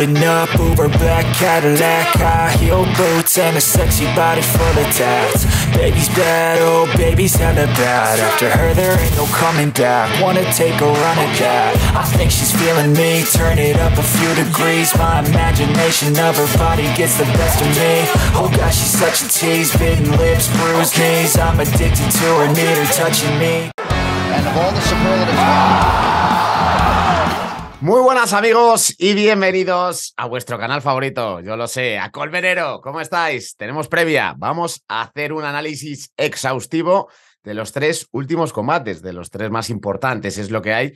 up over black Cadillac High heel boots and a sexy body full of tats Baby's bad, oh baby's hella bad After her there ain't no coming back Wanna take a run at that I think she's feeling me Turn it up a few degrees My imagination of her body gets the best of me Oh gosh, she's such a tease Bitten lips, bruised knees I'm addicted to her, need her touching me And of all the superlatives Muy buenas amigos y bienvenidos a vuestro canal favorito, yo lo sé, a Colmenero. ¿Cómo estáis? Tenemos previa, vamos a hacer un análisis exhaustivo de los tres últimos combates, de los tres más importantes, es lo que hay.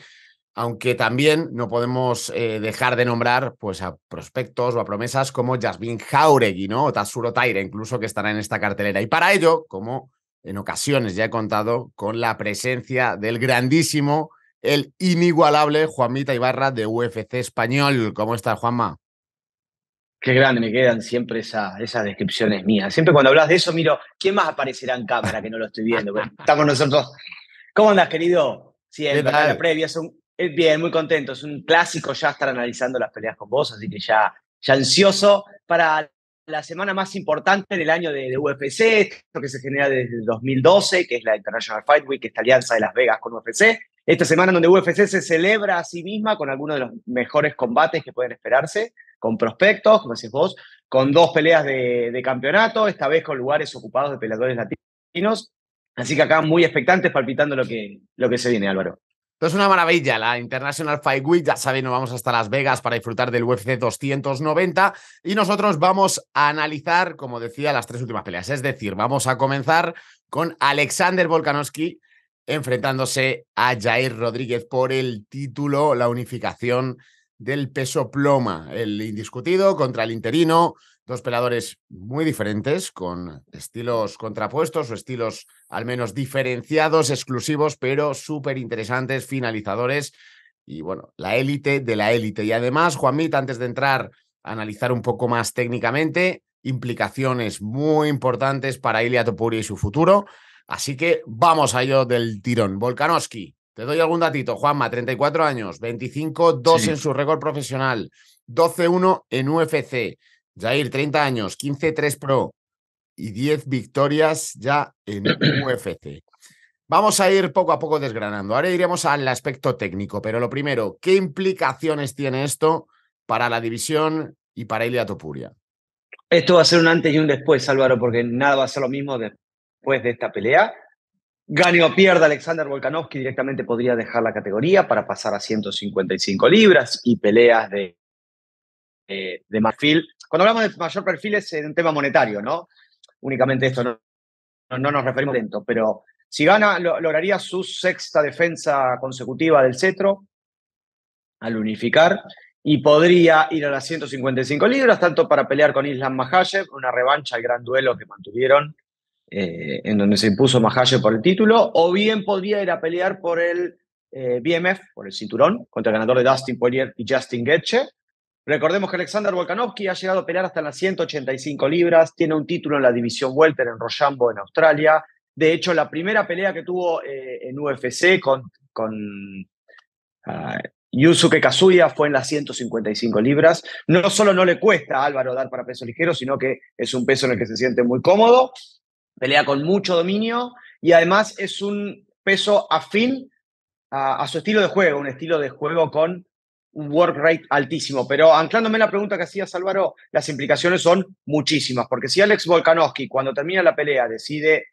Aunque también no podemos eh, dejar de nombrar pues, a prospectos o a promesas como Jasmine Jauregui, ¿no? O Tatsuro Taire, incluso que estará en esta cartelera. Y para ello, como en ocasiones ya he contado, con la presencia del grandísimo el inigualable Juanita Ibarra de UFC Español. ¿Cómo estás, Juanma? Qué grande me quedan siempre esas descripciones mías. Siempre cuando hablas de eso miro, ¿quién más aparecerá en cámara que no lo estoy viendo? Estamos nosotros. ¿Cómo andas, querido? Sí, en previa es eh, bien, muy contento. Es un clásico ya estar analizando las peleas con vos, así que ya, ansioso para la semana más importante del año de, de UFC, esto que se genera desde el 2012, que es la International Fight Week, esta alianza de Las Vegas con UFC. Esta semana donde UFC se celebra a sí misma con algunos de los mejores combates que pueden esperarse, con prospectos, como decís vos, con dos peleas de, campeonato, esta vez con lugares ocupados de peleadores latinos. Así que acá muy expectantes, palpitando lo que, lo que se viene, Álvaro. Es pues una maravilla la International Fight Week. Ya saben, nos vamos hasta Las Vegas para disfrutar del UFC 290 y nosotros vamos a analizar, como decía, las tres últimas peleas. Es decir, vamos a comenzar con Alexander Volkanovski enfrentándose a Jair Rodríguez por el título, la unificación del peso ploma, el indiscutido contra el interino, dos peladores muy diferentes, con estilos contrapuestos o estilos al menos diferenciados, exclusivos, pero súper interesantes, finalizadores y bueno, la élite de la élite. Y además, Juanmita, antes de entrar a analizar un poco más técnicamente, implicaciones muy importantes para Ilia Topuri y su futuro. Así que vamos a ello del tirón. Volkanovski, te doy algún datito. Juanma, 34 años, 25-2 en su récord profesional, 12-1 en UFC. Jair, 30 años, 15-3 pro y 10 victorias ya en UFC. Vamos a ir poco a poco desgranando. Ahora iremos al aspecto técnico, pero lo primero, ¿qué implicaciones tiene esto para la división y para Ilia Topuria? Esto va a ser un antes y un después, Álvaro, porque nada va a ser lo mismo de, después de esta pelea. Gane o pierda, Alexander Volkanovski directamente podría dejar la categoría para pasar a 155 libras y peleas de, eh, de, marfil. Cuando hablamos de mayor perfil es en tema monetario, ¿no? Únicamente esto, no, nos referimos lento, pero si gana, lograría su sexta defensa consecutiva del cetro al unificar y podría ir a las 155 libras, tanto para pelear con Islam Mahayev, una revancha al gran duelo que mantuvieron eh, en donde se impuso Mahalle por el título, o bien podría ir a pelear por el eh, BMF, por el cinturón, contra el ganador de Dustin Poirier y Justin Getche. Recordemos que Alexander Volkanovski ha llegado a pelear hasta las 185 libras, tiene un título en la división Welter en Rochambeau, en Australia. De hecho, la primera pelea que tuvo eh, en UFC con, ah, Yusuke Kazuya fue en las 155 libras. No solo no le cuesta a Álvaro dar para peso ligero, sino que es un peso en el que se siente muy cómodo pelea con mucho dominio y además es un peso afín a, su estilo de juego, un estilo de juego con un work rate altísimo. Pero anclándome en la pregunta que hacía Álvaro, las implicaciones son muchísimas, porque si Alex Volkanovski, cuando termina la pelea, decide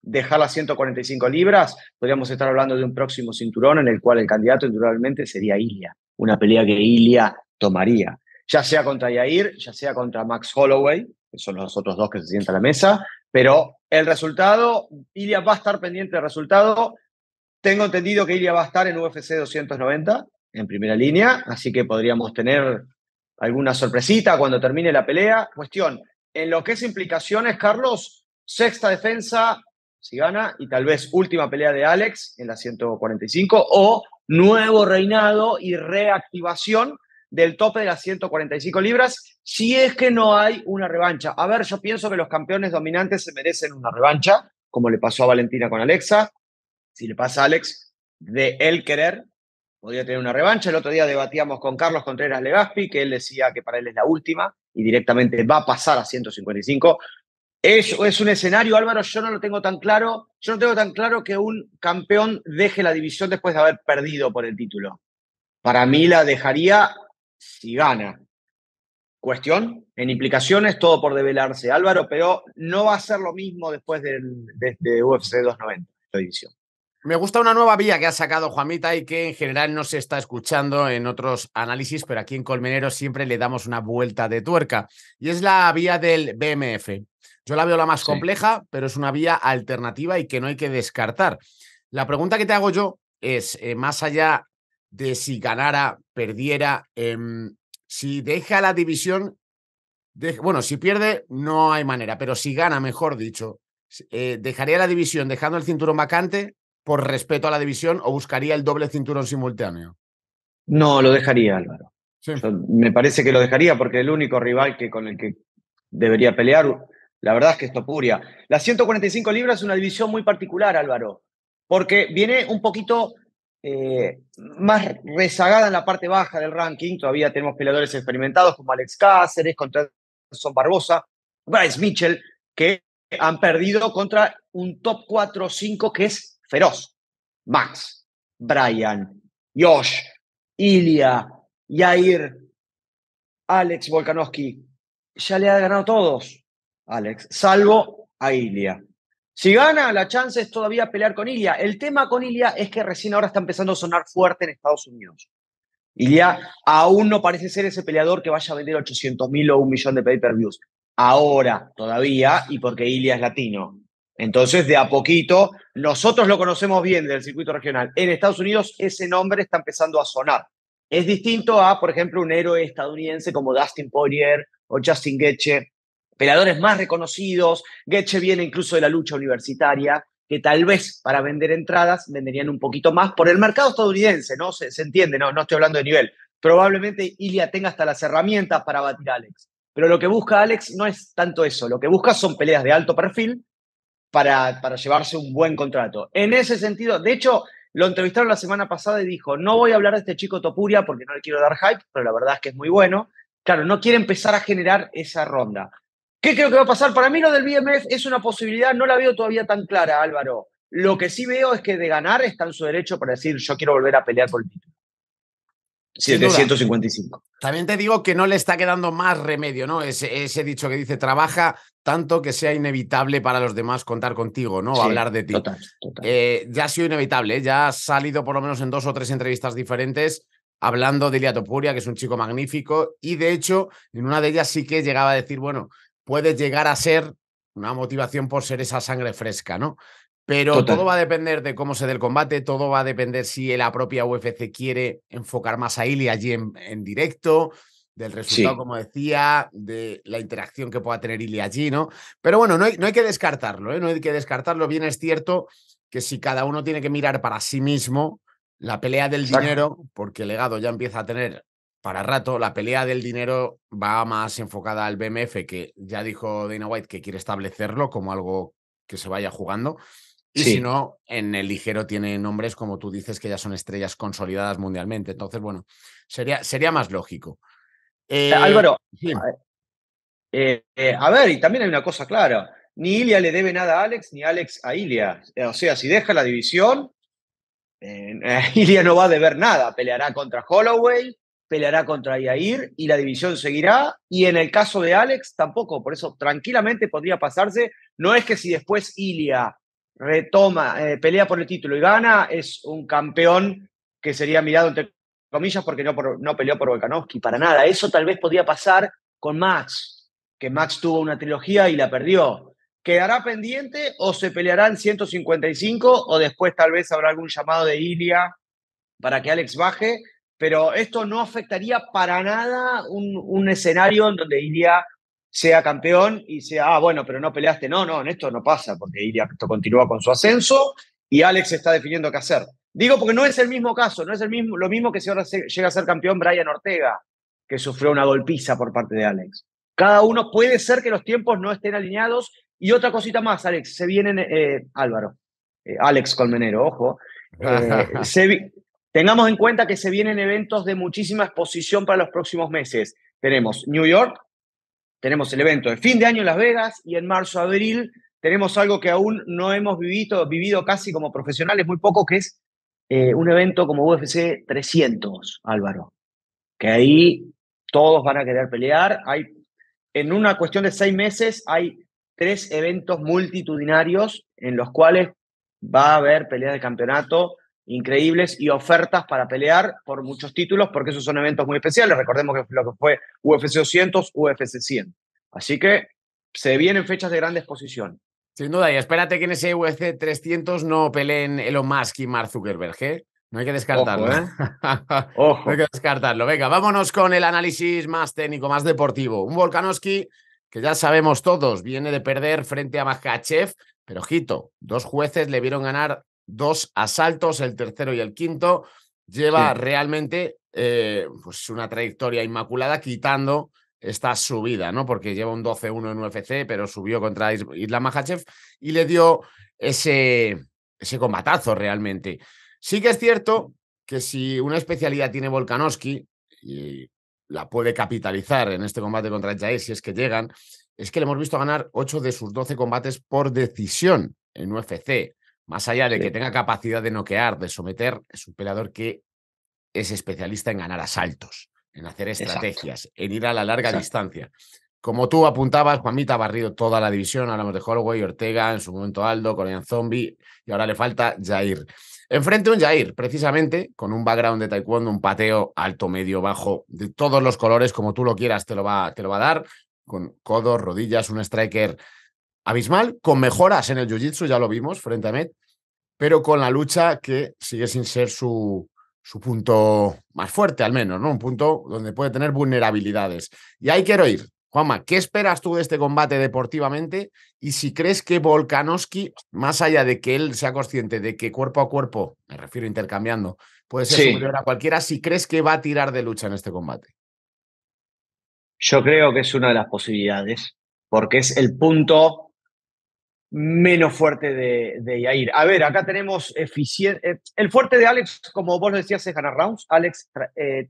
dejar las 145 libras, podríamos estar hablando de un próximo cinturón en el cual el candidato naturalmente sería Ilia, una pelea que Ilia tomaría, ya sea contra Yair, ya sea contra Max Holloway, que son los otros dos que se sientan a la mesa, pero el resultado, Ilia va a estar pendiente del resultado. Tengo entendido que Ilia va a estar en UFC 290, en primera línea, así que podríamos tener alguna sorpresita cuando termine la pelea. Cuestión, en lo que es implicaciones, Carlos, sexta defensa, si gana, y tal vez última pelea de Alex en la 145, o nuevo reinado y reactivación del tope de las 145 libras, si es que no hay una revancha. A ver, yo pienso que los campeones dominantes se merecen una revancha, como le pasó a Valentina con Alexa. Si le pasa a Alex, de él querer, podría tener una revancha. El otro día debatíamos con Carlos Contreras Legaspi, que él decía que para él es la última y directamente va a pasar a 155. Eso es un escenario, Álvaro, yo no lo tengo tan claro. Yo no tengo tan claro que un campeón deje la división después de haber perdido por el título. Para mí la dejaría si gana. Cuestión, en implicaciones, todo por develarse, Álvaro, pero no va a ser lo mismo después del, de, UFC 290, esta división Me gusta una nueva vía que ha sacado Juanita y que en general no se está escuchando en otros análisis, pero aquí en Colmenero siempre le damos una vuelta de tuerca. Y es la vía del BMF. Yo la veo la más compleja, pero es una vía alternativa y que no hay que descartar. La pregunta que te hago yo es, eh, más allá de si ganara, perdiera. Em, si deja la división, de, bueno, si pierde, no hay manera, pero si gana, mejor dicho, eh, dejaría la división dejando el cinturón vacante por respeto a la división o buscaría el doble cinturón simultáneo. No, lo dejaría, Álvaro. me parece que lo dejaría porque el único rival que con el que debería pelear, la verdad es que es Topuria. Las 145 libras es una división muy particular, Álvaro, porque viene un poquito eh, más rezagada en la parte baja del ranking. Todavía tenemos peleadores experimentados como Alex Cáceres, contra Son Barbosa, Bryce Mitchell, que han perdido contra un top 4 o 5 que es feroz. Max, Brian, Josh, Ilia, Yair, Alex Volkanovski. Ya le ha ganado todos, Alex, salvo a Ilia. Si gana, la chance es todavía pelear con Ilia. El tema con Ilia es que recién ahora está empezando a sonar fuerte en Estados Unidos. Ilia aún no parece ser ese peleador que vaya a vender 800 mil o un millón de pay-per-views. Ahora, todavía, y porque Ilia es latino. Entonces, de a poquito, nosotros lo conocemos bien del circuito regional. En Estados Unidos ese nombre está empezando a sonar. Es distinto a, por ejemplo, un héroe estadounidense como Dustin Poirier o Justin Getche, peleadores más reconocidos. Getche viene incluso de la lucha universitaria, que tal vez para vender entradas venderían un poquito más por el mercado estadounidense, ¿no? Se, entiende, no, no estoy hablando de nivel. Probablemente Ilia tenga hasta las herramientas para batir a Alex. Pero lo que busca Alex no es tanto eso, lo que busca son peleas de alto perfil para, para llevarse un buen contrato. En ese sentido, de hecho, lo entrevistaron la semana pasada y dijo, no voy a hablar de este chico Topuria porque no le quiero dar hype, pero la verdad es que es muy bueno. Claro, no quiere empezar a generar esa ronda. ¿Qué creo que va a pasar? Para mí lo del BMF es una posibilidad, no la veo todavía tan clara, Álvaro. Lo que sí veo es que de ganar está en su derecho para decir yo quiero volver a pelear por el título. 755. También te digo que no le está quedando más remedio, ¿no? Ese, dicho que dice, trabaja tanto que sea inevitable para los demás contar contigo, ¿no? hablar de ti. Eh, ya ha sido inevitable, ¿eh? ya ha salido por lo menos en dos o tres entrevistas diferentes hablando de Iliatopuria, que es un chico magnífico, y de hecho, en una de ellas sí que llegaba a decir, bueno, puede llegar a ser una motivación por ser esa sangre fresca, ¿no? Pero todo va a depender de cómo se dé el combate, todo va a depender si la propia UFC quiere enfocar más a Ili allí en, directo, del resultado, como decía, de la interacción que pueda tener Ili allí, ¿no? Pero bueno, no hay, que descartarlo, ¿eh? No hay que descartarlo. Bien es cierto que si cada uno tiene que mirar para sí mismo, la pelea del dinero, porque el Legado ya empieza a tener para rato. La pelea del dinero va más enfocada al BMF, que ya dijo Dana White que quiere establecerlo como algo que se vaya jugando. Y si no, en el ligero tiene nombres, como tú dices, que ya son estrellas consolidadas mundialmente. Entonces, bueno, sería, sería más lógico. Eh, eh, Álvaro, eh, a ver, y también hay una cosa clara. Ni Ilia le debe nada a Alex, ni Alex a Ilia. O sea, si deja la división, Ilia no va a deber nada. Peleará contra Holloway, peleará contra Yair y la división seguirá. Y en el caso de Alex, tampoco. Por eso tranquilamente podría pasarse. No es que si después Ilia retoma, eh, pelea por el título y gana, es un campeón que sería mirado entre comillas porque no, no peleó por Volkanovski, para nada. Eso tal vez podría pasar con Max, que Max tuvo una trilogía y la perdió. ¿Quedará pendiente o se pelearán 155 o después tal vez habrá algún llamado de Ilia para que Alex baje? pero esto no afectaría para nada un, un escenario en donde Iria sea campeón y sea, ah, bueno, pero no peleaste. No, no, en esto no pasa, porque esto continúa con su ascenso y Alex está definiendo qué hacer. Digo porque no es el mismo caso, no es el mismo, lo mismo que si ahora llega a ser campeón Brian Ortega, que sufrió una golpiza por parte de Alex. Cada uno puede ser que los tiempos no estén alineados. Y otra cosita más, Alex, se vienen, eh, Álvaro, eh, Alex Colmenero, ojo, eh, se, Tengamos en cuenta que se vienen eventos de muchísima exposición para los próximos meses. Tenemos New York, tenemos el evento de fin de año en Las Vegas y en marzo-abril tenemos algo que aún no hemos vivido, vivido casi como profesionales, muy poco, que es eh, un evento como UFC 300, Álvaro, que ahí todos van a querer pelear. Hay, en una cuestión de seis meses hay tres eventos multitudinarios en los cuales va a haber peleas de campeonato increíbles y ofertas para pelear por muchos títulos, porque esos son eventos muy especiales. Recordemos que lo que fue UFC 200, UFC 100. Así que se vienen fechas de gran exposición. Sin duda, y espérate que en ese UFC 300 no peleen Elon Musk y Mark Zuckerberg, ¿eh? No hay que descartarlo, ¿eh? ¿eh? No hay que descartarlo. Venga, vámonos con el análisis más técnico, más deportivo. Un Volkanovski que ya sabemos todos, viene de perder frente a Makhachev, pero ojito, dos jueces le vieron ganar dos asaltos, el tercero y el quinto. Lleva realmente eh, pues una trayectoria inmaculada quitando esta subida, ¿no? Porque lleva un 12-1 en UFC, pero subió contra Isla Mahachev y le dio ese, ese combatazo realmente. Sí que es cierto que si una especialidad tiene Volkanovski y la puede capitalizar en este combate contra Jair, si es que llegan, es que le hemos visto ganar 8 de sus 12 combates por decisión en UFC. Más allá de que tenga capacidad de noquear, de someter, es un peleador que es especialista en ganar asaltos, en hacer estrategias, en ir a la larga distancia. Como tú apuntabas, Juanita ha barrido toda la división. Hablamos de Holloway, Ortega, en su momento Aldo, Corian Zombie, y ahora le falta Jair. Enfrente un Jair, precisamente, con un background de taekwondo, un pateo alto, medio, bajo, de todos los colores, como tú lo quieras, te lo va, te lo va a dar, con codos, rodillas, un striker abismal, con mejoras en el jiu-jitsu, ya lo vimos frente a Met, pero con la lucha que sigue sin ser su, su punto más fuerte, al menos, ¿no? Un punto donde puede tener vulnerabilidades. Y ahí quiero ir. Juanma, ¿qué esperas tú de este combate deportivamente? Y si crees que Volkanovski, más allá de que él sea consciente de que cuerpo a cuerpo, me refiero intercambiando, puede ser superior a cualquiera, si crees que va a tirar de lucha en este combate. Yo creo que es una de las posibilidades, porque es el punto menos fuerte de, de Yair. A ver, acá tenemos eficiente. Eh, el fuerte de Alex, como vos decías, es ganar rounds. Alex, eh,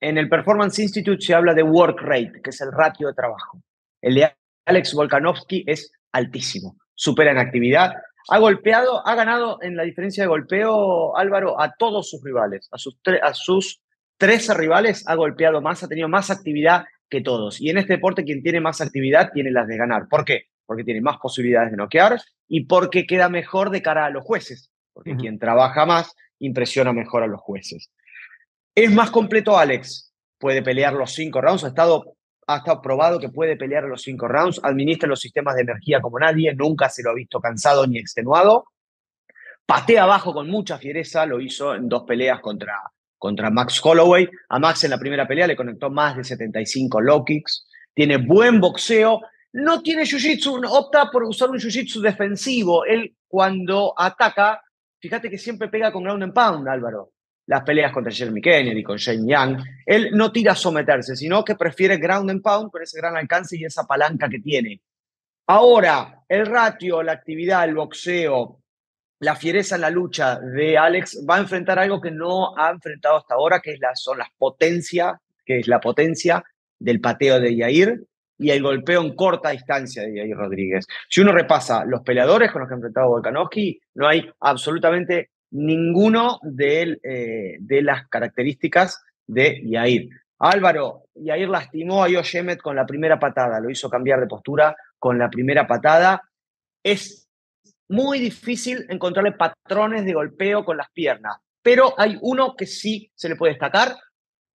en el Performance Institute se habla de work rate, que es el ratio de trabajo. El de Alex Volkanovski es altísimo, supera en actividad. Ha golpeado, ha ganado en la diferencia de golpeo, Álvaro, a todos sus rivales, a sus, a sus 13 rivales, ha golpeado más, ha tenido más actividad que todos. Y en este deporte quien tiene más actividad tiene las de ganar. ¿Por qué? porque tiene más posibilidades de noquear y porque queda mejor de cara a los jueces, porque quien trabaja más impresiona mejor a los jueces. Es más completo Alex, puede pelear los cinco rounds, ha estado, probado que puede pelear los cinco rounds, administra los sistemas de energía como nadie, nunca se lo ha visto cansado ni extenuado, patea abajo con mucha fiereza, lo hizo en dos peleas contra, contra Max Holloway, a Max en la primera pelea le conectó más de 75 low kicks, tiene buen boxeo no tiene jiu-jitsu, opta por usar un jiu-jitsu defensivo. Él cuando ataca, fíjate que siempre pega con ground and pound, Álvaro. Las peleas contra Jeremy Kennedy, con Shane Young. él no tira a someterse, sino que prefiere ground and pound con ese gran alcance y esa palanca que tiene. Ahora, el ratio, la actividad, el boxeo, la fiereza en la lucha de Alex va a enfrentar algo que no ha enfrentado hasta ahora, que es la, son las potencias, que es la potencia del pateo de Yair, y el golpeo en corta distancia de Yair Rodríguez. Si uno repasa los peleadores con los que ha enfrentado Volkanovski, no hay absolutamente ninguno de, él, eh, de las características de Yair. Álvaro, Yair lastimó a Yoshemet con la primera patada, lo hizo cambiar de postura con la primera patada. Es muy difícil encontrarle patrones de golpeo con las piernas, pero hay uno que sí se le puede destacar,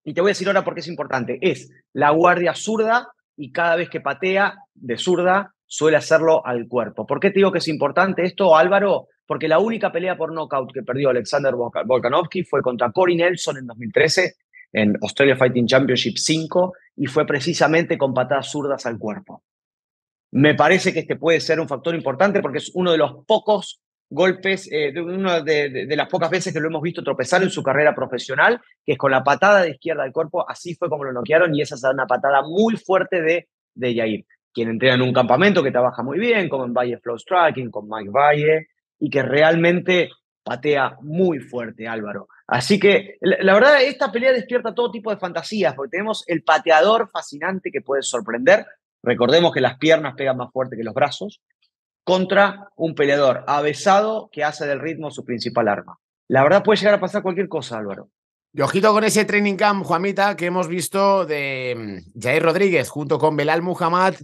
y te voy a decir ahora por qué es importante, es la guardia zurda y cada vez que patea de zurda suele hacerlo al cuerpo. ¿Por qué te digo que es importante esto, Álvaro? Porque la única pelea por knockout que perdió Alexander Volkanovski fue contra Corey Nelson en 2013 en Australia Fighting Championship 5 y fue precisamente con patadas zurdas al cuerpo. Me parece que este puede ser un factor importante porque es uno de los pocos golpes, eh, de una de, las pocas veces que lo hemos visto tropezar en su carrera profesional, que es con la patada de izquierda al cuerpo, así fue como lo noquearon y esa es una patada muy fuerte de, de Yair, quien entrena en un campamento que trabaja muy bien, Como en Valle Flow Striking, con Mike Valle, y que realmente patea muy fuerte Álvaro. Así que la verdad, esta pelea despierta todo tipo de fantasías, porque tenemos el pateador fascinante que puede sorprender, Recordemos que las piernas pegan más fuerte que los brazos contra un peleador avesado que hace del ritmo su principal arma. La verdad puede llegar a pasar cualquier cosa, Álvaro. Y ojito con ese training camp, Juanita, que hemos visto de mm, Jair Rodríguez junto con Belal Muhammad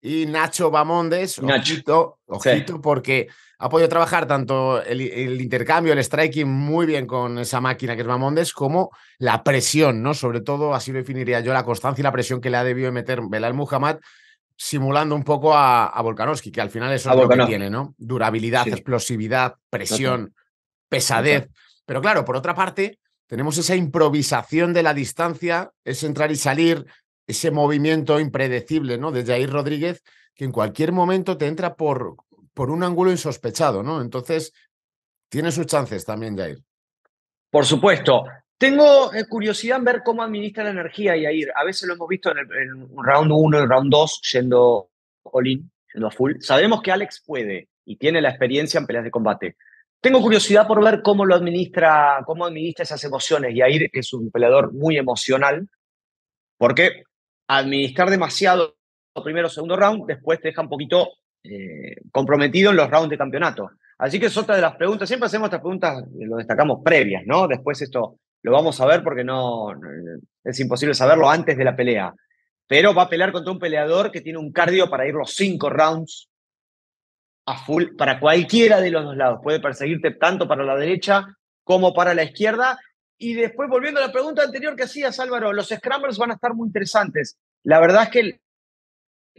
y Nacho Bamondes. Ojito, ojito porque ha podido trabajar tanto el, intercambio, el striking muy bien con esa máquina que es Bamondes, como la presión, ¿no? Sobre todo, así lo definiría yo, la constancia y la presión que le ha debido meter Belal Muhammad simulando un poco a, a Volkanovski, que al final eso es algo lo que tiene, ¿no? Durabilidad, explosividad, presión, pesadez. Pero claro, por otra parte, tenemos esa improvisación de la distancia, ese entrar y salir, ese movimiento impredecible, ¿no? De Jair Rodríguez, que en cualquier momento te entra por, por un ángulo insospechado, ¿no? Entonces, tiene sus chances también, Jair. Por supuesto. Tengo eh, curiosidad en ver cómo administra la energía y A veces lo hemos visto en el round 1 el round 2 yendo all-in, yendo a full. Sabemos que Alex puede y tiene la experiencia en peleas de combate. Tengo curiosidad por ver cómo lo administra, cómo administra esas emociones. Yair es un peleador muy emocional, porque administrar demasiado primero segundo round, después te deja un poquito eh, comprometido en los rounds de campeonato. Así que es otra de las preguntas. Siempre hacemos estas preguntas, lo destacamos previas, ¿no? Después esto lo vamos a ver porque no, es imposible saberlo antes de la pelea. Pero va a pelear contra un peleador que tiene un cardio para ir los cinco rounds a full para cualquiera de los dos lados. Puede perseguirte tanto para la derecha como para la izquierda. Y después, volviendo a la pregunta anterior que hacías, Álvaro, los scrambles van a estar muy interesantes. La verdad es que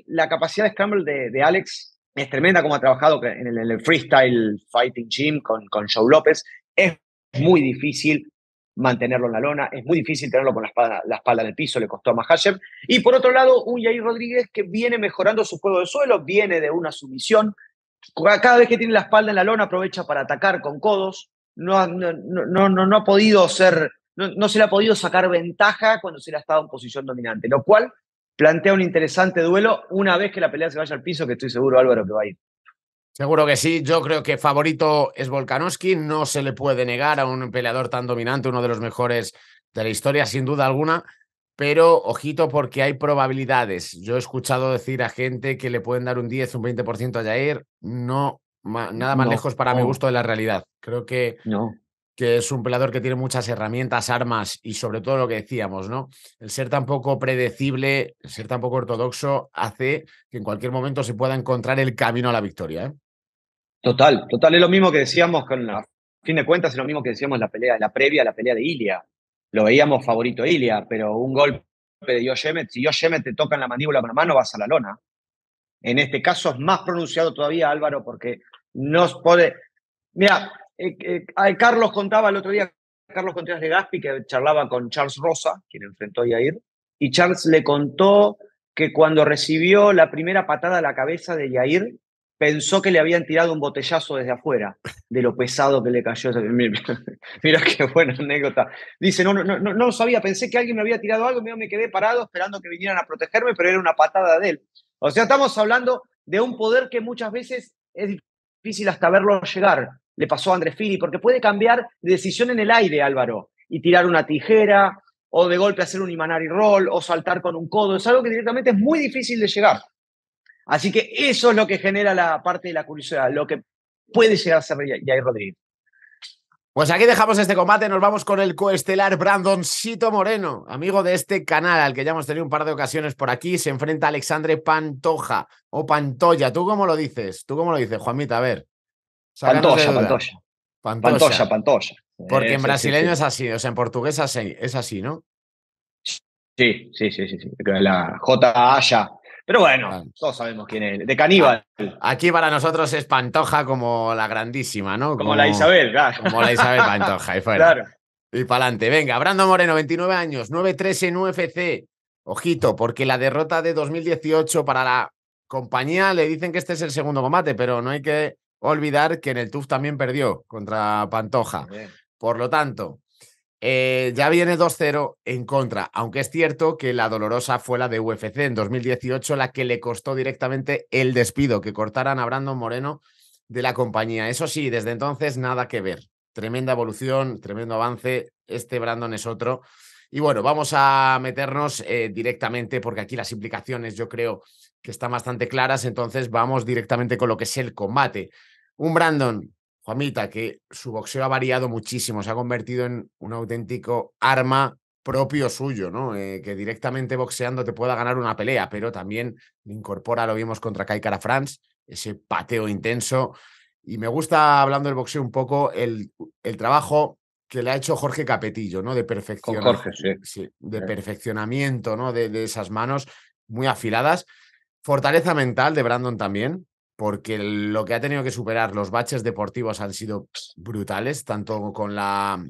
la capacidad de scramble de, Alex es tremenda, como ha trabajado en el, Freestyle Fighting Gym con, con Joe López. Es muy difícil, mantenerlo en la lona, es muy difícil tenerlo con la espalda, la en el piso, le costó a Mahayev. Y por otro lado, un Yair Rodríguez que viene mejorando su juego de suelo, viene de una sumisión, cada vez que tiene la espalda en la lona aprovecha para atacar con codos, no, no, no, no, ha podido ser, no, no se le ha podido sacar ventaja cuando se le ha estado en posición dominante, lo cual plantea un interesante duelo una vez que la pelea se vaya al piso, que estoy seguro, Álvaro, que va a ir. Seguro que sí, yo creo que favorito es Volkanovski, no se le puede negar a un peleador tan dominante, uno de los mejores de la historia, sin duda alguna, pero ojito porque hay probabilidades. Yo he escuchado decir a gente que le pueden dar un 10, un 20% a Jair, no, nada más lejos para mi gusto de la realidad. Creo que no que es un pelador que tiene muchas herramientas, armas y sobre todo lo que decíamos, ¿no? El ser tan poco predecible, el ser tan poco ortodoxo, hace que en cualquier momento se pueda encontrar el camino a la victoria. ¿eh? Total, total, es lo mismo que decíamos con la... fin de cuentas es lo mismo que decíamos en la pelea, la previa a la pelea de Ilia. Lo veíamos favorito Ilia, pero un golpe de Yoshemet, si Yoshemet te toca en la mandíbula con la mano, vas a la lona. En este caso es más pronunciado todavía, Álvaro, porque no puede... Mira, eh, Carlos contaba el otro día, Carlos Contreras de Gaspi, que charlaba con Charles Rosa, quien enfrentó a Yair, y Charles le contó que cuando recibió la primera patada a la cabeza de Yair, pensó que le habían tirado un botellazo desde afuera, de lo pesado que le cayó. Mira qué buena anécdota. Dice, no, no, no, no lo sabía, pensé que alguien me había tirado algo, me quedé parado esperando que vinieran a protegerme, pero era una patada de él. O sea, estamos hablando de un poder que muchas veces es difícil hasta verlo llegar le pasó a Andrés Fili, porque puede cambiar de decisión en el aire, Álvaro, y tirar una tijera, o de golpe hacer un imanari roll, o saltar con un codo. Es algo que directamente es muy difícil de llegar. Así que eso es lo que genera la parte de la curiosidad, lo que puede llegar a ser Jair Rodríguez. Pues aquí dejamos este combate, nos vamos con el coestelar Brandoncito Moreno, amigo de este canal, al que ya hemos tenido un par de ocasiones por aquí, se enfrenta a Alexandre Pantoja o Pantoya. ¿Tú cómo lo dices? ¿Tú cómo lo dices, Juanita A ver. Pantoja, Pantoja. Pantoja, Pantoja. Porque eh, en brasileño es así, o sea, en portugués es así, ¿no? Sí, sí, sí, sí. La J. Pero bueno, todos sabemos quién es. De caníbal. Aquí para nosotros es Pantoja como la grandísima, ¿no? Como, la Isabel, claro. Como la Isabel Pantoja, y fuera. Y para adelante. Venga, Brando Moreno, 29 años, 9-3 en UFC. Ojito, porque la derrota de 2018 para la compañía le dicen que este es el segundo combate, pero no hay que olvidar que en el TUF también perdió contra Pantoja. Por lo tanto, eh, ya viene 2-0 en contra, aunque es cierto que la dolorosa fue la de UFC en 2018, la que le costó directamente el despido, que cortaran a Brandon Moreno de la compañía. Eso sí, desde entonces nada que ver. Tremenda evolución, tremendo avance. Este Brandon es otro. Y bueno, vamos a meternos eh, directamente porque aquí las implicaciones yo creo que están bastante claras. Entonces vamos directamente con lo que es el combate. Un Brandon, Juanita, que su boxeo ha variado muchísimo, se ha convertido en un auténtico arma propio suyo, ¿no? Eh, que directamente boxeando te pueda ganar una pelea, pero también incorpora, lo vimos contra Kai cara France, ese pateo intenso. Y me gusta, hablando del boxeo un poco, el, el trabajo que le ha hecho Jorge Capetillo, ¿no? De perfeccionamiento. de perfeccionamiento, ¿no? De, de, esas manos muy afiladas. Fortaleza mental de Brandon también, porque lo que ha tenido que superar los baches deportivos han sido brutales, tanto con la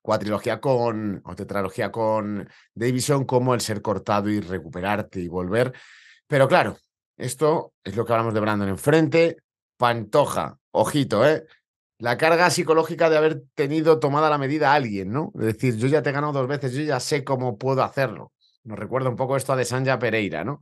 cuatrilogía con o tetralogía con Davison como el ser cortado y recuperarte y volver. Pero claro, esto es lo que hablamos de Brandon enfrente. Pantoja, ojito, ¿eh? La carga psicológica de haber tenido tomada la medida alguien, ¿no? Es decir, yo ya te he ganado dos veces, yo ya sé cómo puedo hacerlo. Nos recuerda un poco esto a de Sanja Pereira, ¿no?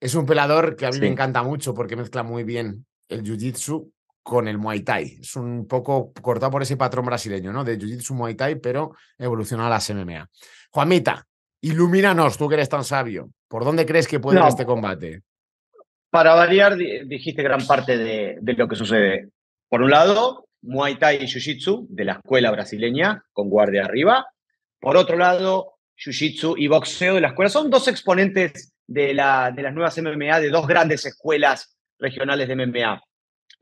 Es un pelador que a mí me encanta mucho porque mezcla muy bien el jiu-jitsu con el Muay Thai. Es un poco cortado por ese patrón brasileño, ¿no? De Jiu-Jitsu Muay Thai, pero evolucionó a la MMA. Juanita, ilumínanos, tú que eres tan sabio. ¿Por dónde crees que puede ir este combate? Para variar, dijiste gran parte de, de, lo que sucede. Por un lado, Muay Thai y Jiu-Jitsu de la escuela brasileña, con guardia arriba. Por otro lado, Jiu-Jitsu y boxeo de la escuela. Son dos exponentes de, las nuevas MMA, de dos grandes escuelas regionales de MMA.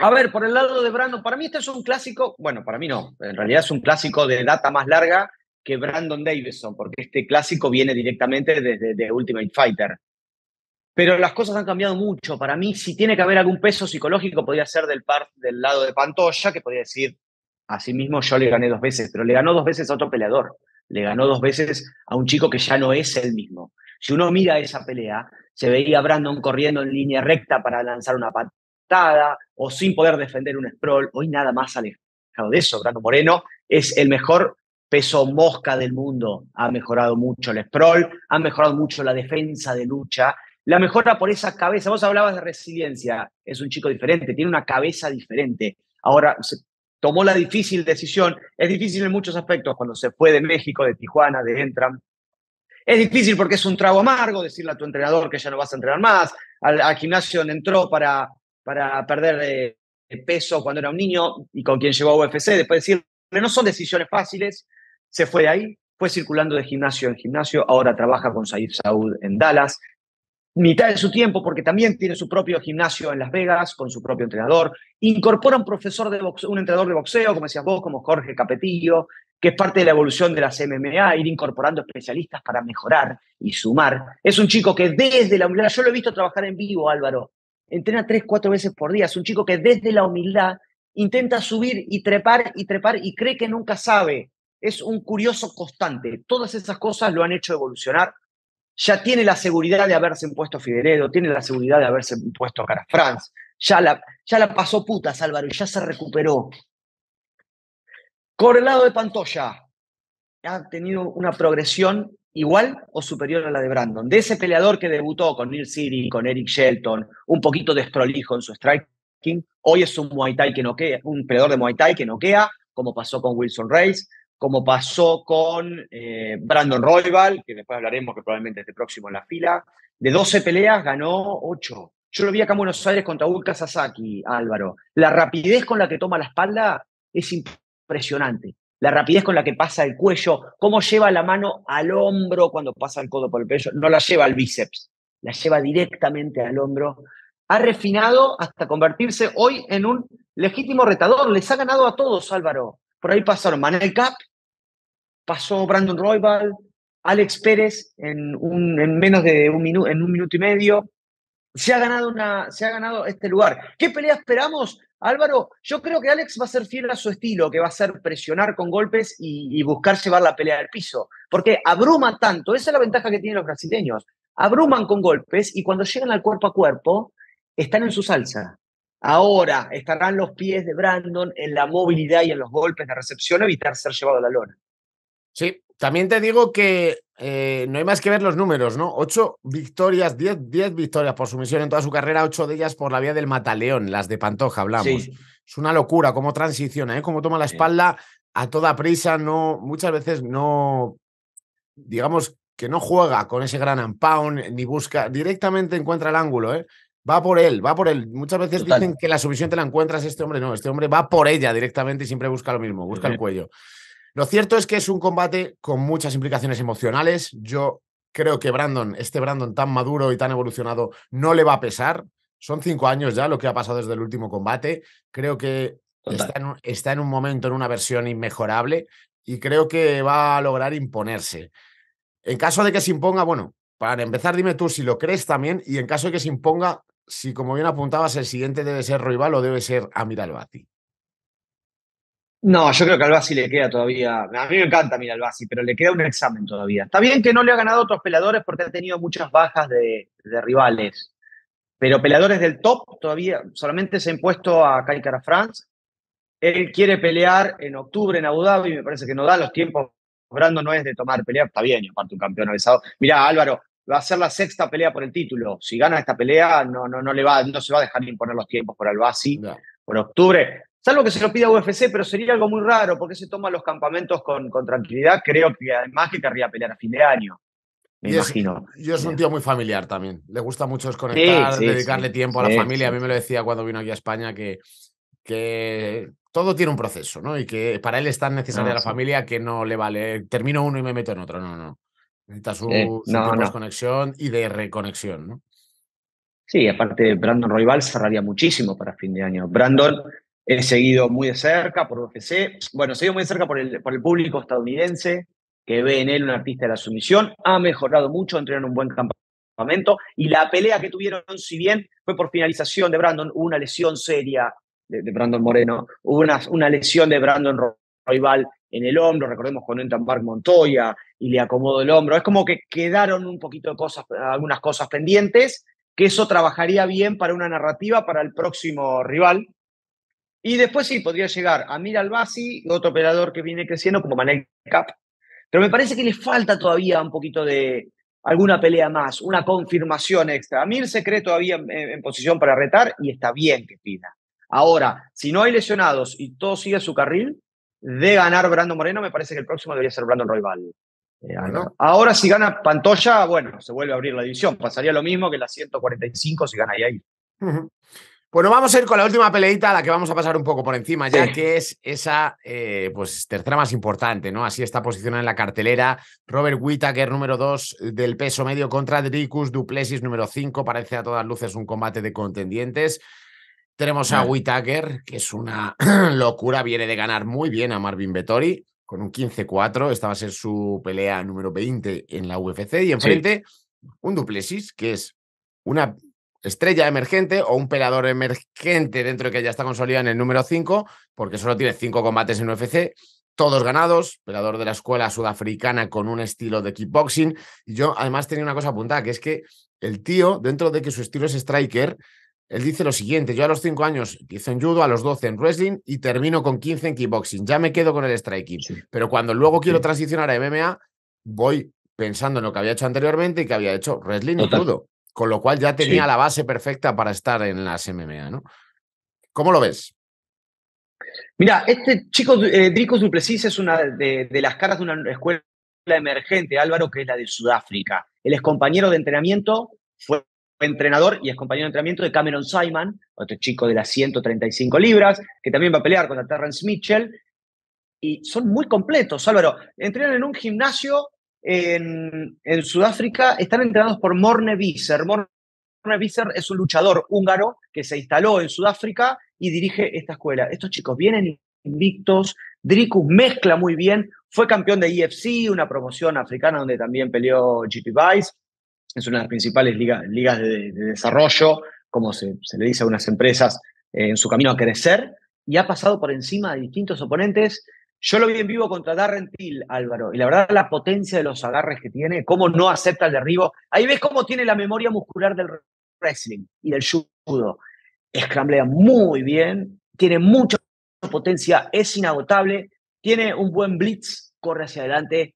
A ver, por el lado de Brandon, para mí este es un clásico, bueno, para mí no, en realidad es un clásico de data más larga que Brandon Davidson, porque este clásico viene directamente desde Ultimate Fighter. Pero las cosas han cambiado mucho. Para mí, si tiene que haber algún peso psicológico, podría ser del, par, del lado de Pantoya, que podría decir, así mismo yo le gané dos veces, pero le ganó dos veces a otro peleador. Le ganó dos veces a un chico que ya no es el mismo. Si uno mira esa pelea, se veía Brandon corriendo en línea recta para lanzar una patada o sin poder defender un sprawl. Hoy nada más alejado de eso. Brandon Moreno es el mejor peso mosca del mundo. Ha mejorado mucho el sprawl, ha mejorado mucho la defensa de lucha. La mejora por esa cabeza, vos hablabas de resiliencia, es un chico diferente, tiene una cabeza diferente. Ahora, se tomó la difícil decisión, es difícil en muchos aspectos, cuando se fue de México, de Tijuana, de Entram, es difícil porque es un trago amargo decirle a tu entrenador que ya no vas a entrenar más. Al, gimnasio entró para, para perder eh, peso cuando era un niño y con quien llegó a UFC. Después decirle, no son decisiones fáciles, se fue de ahí, fue circulando de gimnasio en gimnasio, ahora trabaja con Saif Saud en Dallas, mitad de su tiempo, porque también tiene su propio gimnasio en Las Vegas, con su propio entrenador. Incorpora un profesor de boxeo, un entrenador de boxeo, como decías vos, como Jorge Capetillo, que es parte de la evolución de las MMA, ir incorporando especialistas para mejorar y sumar. Es un chico que desde la humildad, yo lo he visto trabajar en vivo, Álvaro, entrena tres, cuatro veces por día, es un chico que desde la humildad intenta subir y trepar y trepar y cree que nunca sabe. Es un curioso constante. Todas esas cosas lo han hecho evolucionar. Ya tiene la seguridad de haberse impuesto Figueredo, tiene la seguridad de haberse impuesto Cara Franz. Ya la, ya la pasó putas, Álvaro, y ya se recuperó. Correlado de Pantoya ha tenido una progresión igual o superior a la de Brandon. De ese peleador que debutó con Neil City, con Eric Shelton, un poquito desprolijo en su striking, hoy es un Muay Thai que noquea, un peleador de Muay Thai que noquea, como pasó con Wilson Reyes, como pasó con eh, Brandon Royval, que después hablaremos que probablemente esté próximo en la fila. De 12 peleas ganó 8. Yo lo vi acá en Buenos Aires contra Ulka Sasaki, Álvaro. La rapidez con la que toma la espalda es importante impresionante. La rapidez con la que pasa el cuello, cómo lleva la mano al hombro cuando pasa el codo por el pecho. no la lleva al bíceps, la lleva directamente al hombro. Ha refinado hasta convertirse hoy en un legítimo retador. Les ha ganado a todos, Álvaro. Por ahí pasaron Manel Cap, pasó Brandon Roybal, Alex Pérez en, un, menos de un, minuto, en un minuto y medio. Se ha, ganado una, se ha ganado este lugar. ¿Qué pelea esperamos? Álvaro, yo creo que Alex va a ser fiel a su estilo, que va a ser presionar con golpes y, buscar llevar la pelea al piso, porque abruma tanto, esa es la ventaja que tienen los brasileños, abruman con golpes y cuando llegan al cuerpo a cuerpo, están en su salsa. Ahora estarán los pies de Brandon en la movilidad y en los golpes de recepción, evitar ser llevado a la lona. Sí, también te digo que eh, no hay más que ver los números, ¿no? Ocho victorias, diez, victorias por sumisión en toda su carrera, ocho de ellas por la vía del Mataleón, las de Pantoja, hablamos. Es una locura cómo transiciona, ¿eh? cómo toma la espalda a toda prisa, no, muchas veces no, digamos que no juega con ese gran ampound, eh, ni busca, directamente encuentra el ángulo, ¿eh? va por él, va por él. Muchas veces dicen que la sumisión te la encuentras, este hombre no, este hombre va por ella directamente y siempre busca lo mismo, busca el cuello. Lo cierto es que es un combate con muchas implicaciones emocionales. Yo creo que Brandon, este Brandon tan maduro y tan evolucionado, no le va a pesar. Son cinco años ya lo que ha pasado desde el último combate. Creo que está en, un momento, en una versión inmejorable y creo que va a lograr imponerse. En caso de que se imponga, bueno, para empezar, dime tú si lo crees también y en caso de que se imponga, si como bien apuntabas, el siguiente debe ser rival o debe ser Amir Albati. No, yo creo que al le queda todavía. A mí me encanta mira al pero le queda un examen todavía. Está bien que no le ha ganado otros peladores porque ha tenido muchas bajas de, rivales. Pero peladores del top todavía solamente se ha impuesto a Kai France. Él quiere pelear en octubre en Abu Dhabi, me parece que no da los tiempos. Brando no es de tomar pelea, está bien, aparte un campeón avisado. Mirá, Álvaro, va a ser la sexta pelea por el título. Si gana esta pelea, no, no, no, le va, no se va a dejar imponer los tiempos por Albasi. Por octubre, Salvo que se lo pida UFC, pero sería algo muy raro porque se toma los campamentos con, tranquilidad. Creo que además que querría pelear a fin de año. Me imagino. yo es un tío muy familiar también. Le gusta mucho desconectar, dedicarle tiempo a la familia. A mí me lo decía cuando vino aquí a España que, que todo tiene un proceso, ¿no? Y que para él es tan necesaria ah, la familia que no le vale. Termino uno y me meto en otro. No, no. Necesita su, desconexión y de reconexión, ¿no? Sí, aparte Brandon Royval cerraría muchísimo para fin de año. Brandon he seguido muy de cerca por sé. Bueno, seguido muy de cerca por el, público estadounidense, que ve en él un artista de la sumisión. Ha mejorado mucho, entró en un buen campamento. Y la pelea que tuvieron, si bien fue por finalización de Brandon, hubo una lesión seria de, Brandon Moreno, hubo una, lesión de Brandon Rival en el hombro, recordemos con entra Mark Montoya y le acomodó el hombro. Es como que quedaron un poquito de cosas, algunas cosas pendientes, que eso trabajaría bien para una narrativa para el próximo rival, y después sí, podría llegar a Miral otro operador que viene creciendo como Manel Cap. Pero me parece que le falta todavía un poquito de alguna pelea más, una confirmación extra. Amir se cree todavía en, posición para retar y está bien que pida. Ahora, si no hay lesionados y todo sigue su carril, de ganar Brando Moreno, me parece que el próximo debería ser Brando Roybal. Eh, Ahora, si gana Pantoya, bueno, se vuelve a abrir la división. Pasaría lo mismo que la 145 si gana ahí. Bueno, vamos a ir con la última peleita la que vamos a pasar un poco por encima, ya que es esa eh, pues, tercera más importante, ¿no? Así está posicionada en la cartelera. Robert Whittaker, número 2 eh, del peso medio, contra Dricus Duplesis, número 5. Parece a todas luces un combate de contendientes. Tenemos a Whittaker, que es una locura, viene de ganar muy bien a Marvin Vettori con un 15-4. Esta va a ser su pelea número 20 en la UFC. Y enfrente, un Duplesis, que es una estrella emergente o un peleador emergente dentro de que ya está consolidado en el número 5, porque solo tiene 5 combates en UFC, todos ganados, peleador de la escuela sudafricana con un estilo de kickboxing. Y yo además tenía una cosa apuntada, que es que el tío, dentro de que su estilo es striker, él dice lo siguiente, yo a los 5 años empiezo en judo, a los 12 en wrestling y termino con 15 en kickboxing, ya me quedo con el striking, pero cuando luego quiero transicionar a MMA, voy pensando en lo que había hecho anteriormente y que había hecho wrestling y judo. Con lo cual ya tenía la base perfecta para estar en las MMA, ¿no? ¿Cómo lo ves? Mira, este chico, Dricos eh, Drico Duplessis, es una de, las caras de una escuela emergente, Álvaro, que es la de Sudáfrica. Él es compañero de entrenamiento, fue entrenador y es compañero de entrenamiento de Cameron Simon, otro chico de las 135 libras, que también va a pelear contra Terrence Mitchell. Y son muy completos, Álvaro. Entrenan en un gimnasio en, Sudáfrica están entrenados por Morne Visser. Morne Visser es un luchador húngaro que se instaló en Sudáfrica y dirige esta escuela. Estos chicos vienen invictos, Dricus mezcla muy bien, fue campeón de IFC, e una promoción africana donde también peleó GP Vice, es una de las principales ligas, de, desarrollo, como se, le dice a unas empresas eh, en su camino a crecer, y ha pasado por encima de distintos oponentes yo lo vi en vivo contra Darren Till, Álvaro, y la verdad la potencia de los agarres que tiene, cómo no acepta el derribo. Ahí ves cómo tiene la memoria muscular del wrestling y del judo. Escramblea muy bien, tiene mucha potencia, es inagotable, tiene un buen blitz, corre hacia adelante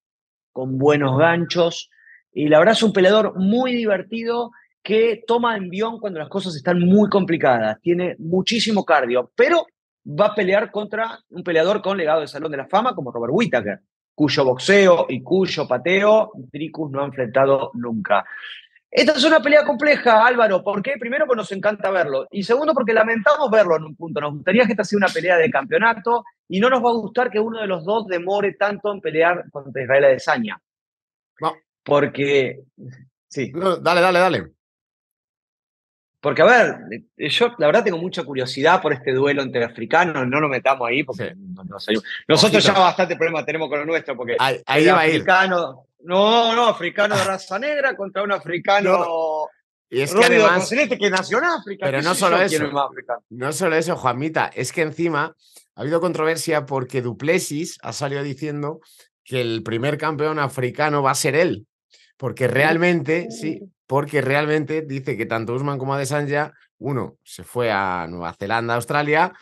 con buenos ganchos. Y la verdad es un peleador muy divertido que toma envión cuando las cosas están muy complicadas. Tiene muchísimo cardio, pero va a pelear contra un peleador con legado de Salón de la Fama como Robert Whittaker, cuyo boxeo y cuyo pateo Tricus no ha enfrentado nunca. Esta es una pelea compleja, Álvaro. ¿Por qué? Primero, porque nos encanta verlo. Y segundo, porque lamentamos verlo en un punto. Nos gustaría que esta sea una pelea de campeonato y no nos va a gustar que uno de los dos demore tanto en pelear contra Israel Adesanya. No. Porque. Sí. dale, dale, dale. Porque, a ver, eh, yo la verdad tengo mucha curiosidad por este duelo entre africanos, no lo metamos ahí porque nosotros ya bastante problema tenemos con lo nuestro, porque ahí, va africano, ir. no, no, africano de raza negra contra un africano y es que además, Pero no solo eso, no solo eso, Juanmita, es que encima ha habido controversia porque Duplessis ha salido diciendo que el primer campeón africano va a ser él, porque realmente, sí, porque realmente dice que tanto Usman como Adesanya, uno se fue a Nueva Zelanda, Australia,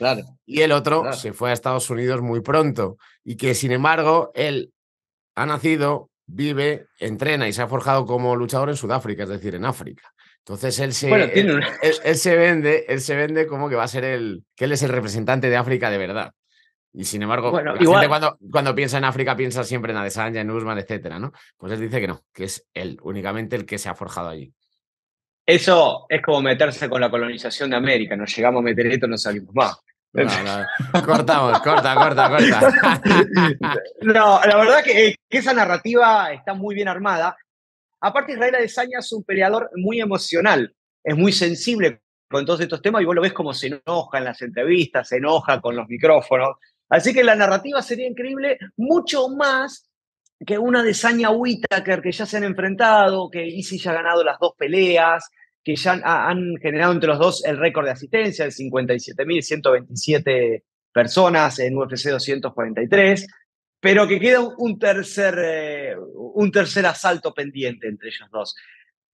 y el otro se fue a Estados Unidos muy pronto, y que sin embargo él ha nacido, vive, entrena y se ha forjado como luchador en Sudáfrica, es decir, en África. Entonces él se, se vende, él se vende como que va a ser el, que él es el representante de África de verdad. Y sin embargo, cuando, cuando, piensa en África piensa siempre en Adesanya, en Usman, etcétera, ¿no? Pues él dice que no, que es él, únicamente el que se ha forjado allí. Eso es como meterse con la colonización de América, nos llegamos a meter esto no salimos más. cortamos, corta, corta, corta. no, la verdad que, eh, que, esa narrativa está muy bien armada. Aparte, Israel Adesanya es un peleador muy emocional, es muy sensible con todos estos temas y vos lo ves como se enoja en las entrevistas, se enoja con los micrófonos. Así que la narrativa sería increíble, mucho más que una de Sanya Whitaker, que ya se han enfrentado, que Easy ya ha ganado las dos peleas, que ya han, generado entre los dos el récord de asistencia de 57.127 personas en UFC 243, pero que queda un tercer, eh, un tercer asalto pendiente entre ellos dos.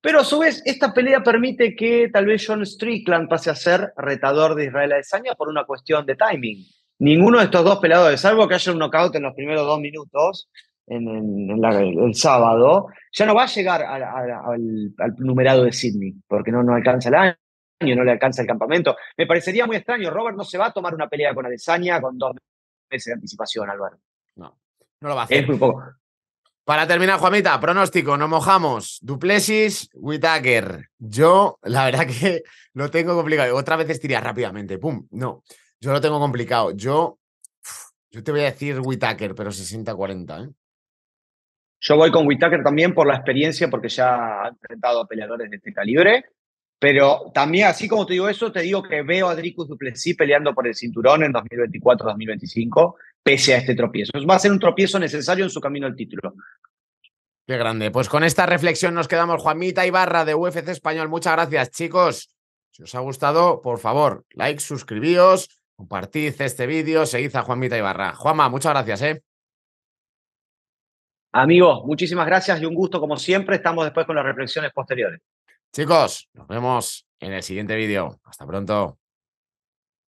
Pero a su vez, esta pelea permite que tal vez John Strickland pase a ser retador de Israel Adesanya por una cuestión de timing ninguno de estos dos pelados, salvo que haya un knockout en los primeros dos minutos, en, el, sábado, ya no va a llegar al, numerado de Sydney, porque no, no alcanza el año, no le alcanza el campamento. Me parecería muy extraño, Robert no se va a tomar una pelea con Adesanya con dos meses de anticipación, Álvaro. No, no lo va a hacer. muy poco. Para terminar, Juanita, pronóstico, nos mojamos. Duplessis, Whitaker. Yo, la verdad que lo tengo complicado. Otra vez estiría rápidamente. ¡Pum! No. Yo lo tengo complicado. Yo, yo te voy a decir Whitaker, pero 60-40. ¿eh? Yo voy con Whitaker también por la experiencia, porque ya ha enfrentado a peleadores de este calibre. Pero también, así como te digo eso, te digo que veo a Dricus Duplessis peleando por el cinturón en 2024-2025, pese a este tropiezo. Va a ser un tropiezo necesario en su camino al título. Qué grande. Pues con esta reflexión nos quedamos. Juanita Ibarra de UFC Español, muchas gracias, chicos. Si os ha gustado, por favor, like, suscribíos Compartid este vídeo, seguid a Juanmita Ibarra. Juanma, muchas gracias, ¿eh? Amigos, muchísimas gracias y un gusto como siempre. Estamos después con las reflexiones posteriores. Chicos, nos vemos en el siguiente vídeo. Hasta pronto.